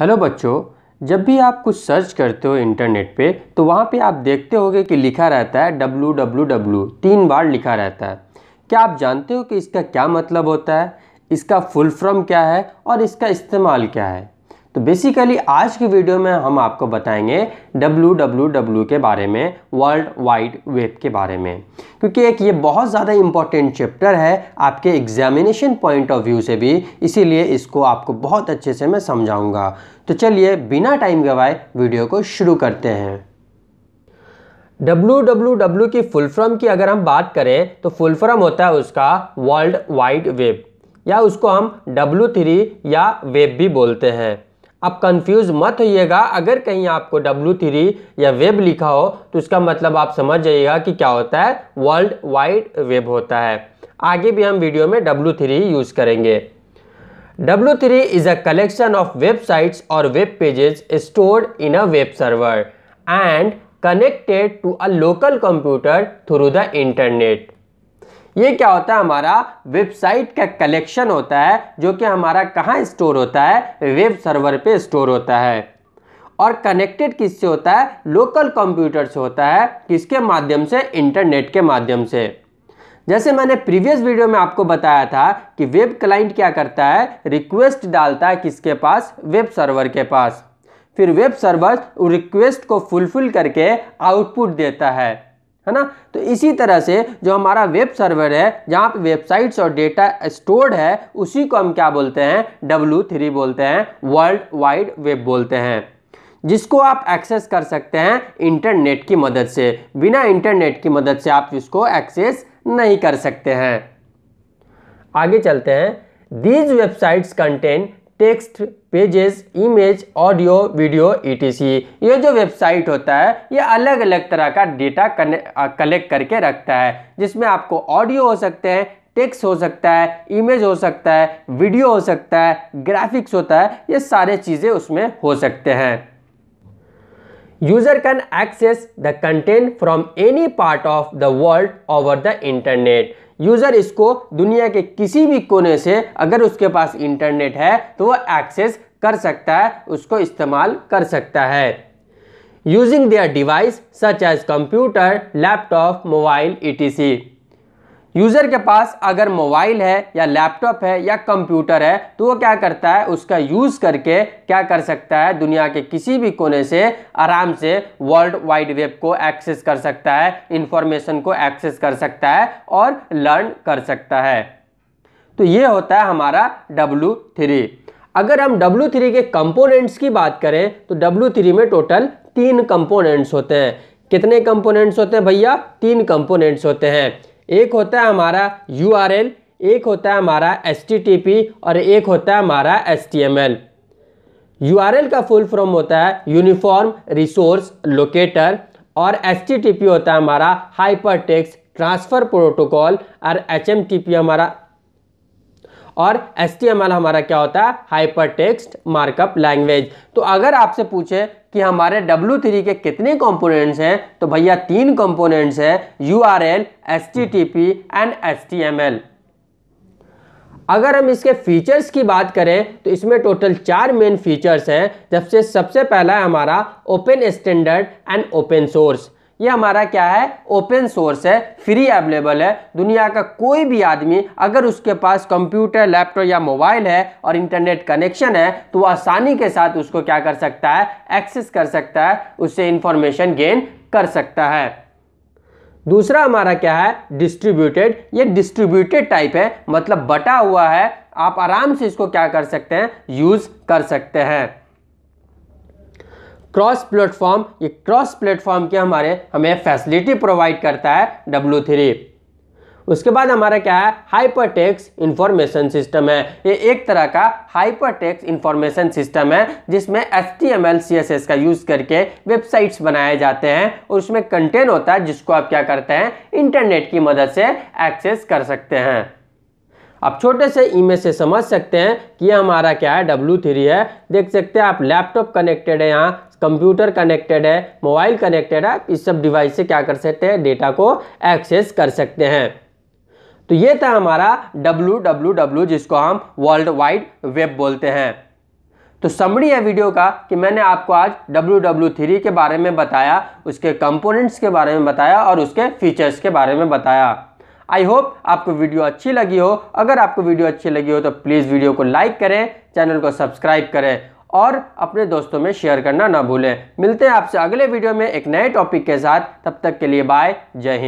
hello बच्चों जब भी आप कुछ सर्च करते हो इंटरनेट पे तो वहाँ पे आप देखते होगे कि लिखा रहता है डब्लू डब्लू डब्लू तीन बार लिखा रहता है क्या आप जानते हो कि इसका क्या मतलब होता है इसका फुल फॉर्म क्या है और इसका इस्तेमाल क्या है तो बेसिकली आज की वीडियो में हम आपको बताएंगे डब्लू के बारे में वर्ल्ड वाइड वेब के बारे में क्योंकि एक ये बहुत ज़्यादा इम्पॉर्टेंट चैप्टर है आपके एग्जामिनेशन पॉइंट ऑफ व्यू से भी इसीलिए इसको आपको बहुत अच्छे से मैं समझाऊंगा तो चलिए बिना टाइम गवाए वीडियो को शुरू करते हैं डब्लू की फुल फॉर्म की अगर हम बात करें तो फुल फॉर्म होता है उसका वर्ल्ड वाइड वेब या उसको हम थ्री या वेब भी बोलते हैं आप कंफ्यूज मत होइएगा अगर कहीं आपको डब्ल्यू थ्री या वेब लिखा हो तो उसका मतलब आप समझ जाइएगा कि क्या होता है वर्ल्ड वाइड वेब होता है आगे भी हम वीडियो में डब्ल्यू थ्री यूज़ करेंगे W three is a collection of websites और web pages stored in a web server and connected to a local computer through the internet ये क्या होता है हमारा वेबसाइट का कलेक्शन होता है जो कि हमारा कहाँ स्टोर होता है वेब सर्वर पे स्टोर होता है और कनेक्टेड किससे होता है लोकल कंप्यूटर से होता है किसके माध्यम से इंटरनेट के माध्यम से जैसे मैंने प्रीवियस वीडियो में आपको बताया था कि वेब क्लाइंट क्या करता है रिक्वेस्ट डालता है किसके पास वेब सर्वर के पास फिर वेब सर्वर रिक्वेस्ट को फुलफिल करके आउटपुट देता है है ना तो इसी तरह से जो हमारा वेब सर्वर है जहाँ पे वेबसाइट्स और डेटा स्टोर्ड है उसी को हम क्या बोलते हैं डब्लू थ्री बोलते हैं वर्ल्ड वाइड वेब बोलते हैं जिसको आप एक्सेस कर सकते हैं इंटरनेट की मदद से बिना इंटरनेट की मदद से आप इसको एक्सेस नहीं कर सकते हैं आगे चलते हैं these websites content text pages image audio video ETC ये जो वेबसाइट होता है ये अलग अलग तरह का डेटा कलेक्ट करके रखता है जिसमें आपको ऑडियो हो सकते हैं टेक्स्ट हो सकता है इमेज हो सकता है वीडियो हो सकता है ग्राफिक्स होता है ये सारे चीज़ें उसमें हो सकते हैं user can access the content from any part of the world over the internet user इसको दुनिया के किसी भी कोने से अगर उसके पास इंटरनेट है तो वह एक्सेस कर सकता है उसको इस्तेमाल कर सकता है using their device such as computer laptop mobile E user के पास अगर मोबाइल है या लैपटॉप है या कंप्यूटर है तो वो क्या करता है उसका यूज़ करके क्या कर सकता है दुनिया के किसी भी कोने से आराम से वर्ल्ड वाइड वेब को एक्सेस कर सकता है इंफॉर्मेशन को एक्सेस कर सकता है और लर्न कर सकता है तो ये होता है हमारा डब्लू थ्री अगर हम डब्लू थ्री के कंपोनेंट्स की बात करें तो डब्लू थ्री में टोटल तीन कंपोनेंट्स होते हैं कितने कंपोनेंट्स होते हैं भैया तीन कंपोनेंट्स होते हैं एक होता है हमारा यू एक होता है हमारा एस और एक होता है हमारा एस टी का फुल फॉर्म होता है यूनिफॉर्म रिसोर्स लोकेटर और एस होता है हमारा हाइपर ट्रांसफ़र प्रोटोकॉल और एच हमारा और एस हमारा क्या होता है हाइपर मार्कअप लैंग्वेज तो अगर आपसे पूछे कि हमारे W3 के कितने कंपोनेंट्स हैं तो भैया तीन कंपोनेंट्स हैं U R L S T T P and S T M L अगर हम इसके फीचर्स की बात करें तो इसमें टोटल चार मेन फीचर्स हैं जब से सबसे पहला है हमारा open standard and open source ये हमारा क्या है ओपन सोर्स है फ्री अवेलेबल है दुनिया का कोई भी आदमी अगर उसके पास कंप्यूटर लैपटॉप या मोबाइल है और इंटरनेट कनेक्शन है तो वह आसानी के साथ उसको क्या कर सकता है एक्सेस कर सकता है उससे इंफॉर्मेशन गेन कर सकता है दूसरा हमारा क्या है डिस्ट्रीब्यूटेड ये डिस्ट्रीब्यूटेड टाइप है मतलब बटा हुआ है आप आराम से इसको क्या कर सकते हैं यूज़ कर सकते हैं क्रॉस प्लेटफॉर्म ये क्रॉस प्लेटफॉर्म के हमारे हमें फैसिलिटी प्रोवाइड करता है डब्ल्यू थ्री उसके बाद हमारा क्या है हाइपरटेक्स इंफॉर्मेशन सिस्टम है ये एक तरह का हाइपरटेक्स इंफॉर्मेशन सिस्टम है जिसमें S T M L C S S का यूज़ करके वेबसाइट्स बनाए जाते हैं और उसमें कंटेंट होता है जिसको आप क्या करते हैं इंटरनेट की मदद से एक्सेस कर सकते हैं आप छोटे से इमेज से समझ सकते हैं कि ये हमारा क्या है डब्ल्यू थ्री है देख सकते हैं आप लैपटॉप कनेक्टेड है यहाँ कंप्यूटर कनेक्टेड है मोबाइल कनेक्टेड है इस सब डिवाइस से क्या कर सकते हैं डेटा को एक्सेस कर सकते हैं तो ये था हमारा डब्ल्यू जिसको हम वर्ल्ड वाइड वेब बोलते हैं तो समरी है वीडियो का कि मैंने आपको आज थ्री के बारे में बताया उसके कंपोनेंट्स के बारे में बताया और उसके फीचर्स के बारे में बताया आई होप आपको वीडियो अच्छी लगी हो अगर आपको वीडियो अच्छी लगी हो तो प्लीज़ वीडियो को लाइक करें चैनल को सब्सक्राइब करें और अपने दोस्तों में शेयर करना ना भूलें मिलते हैं आपसे अगले वीडियो में एक नए टॉपिक के साथ तब तक के लिए बाय जय हिंद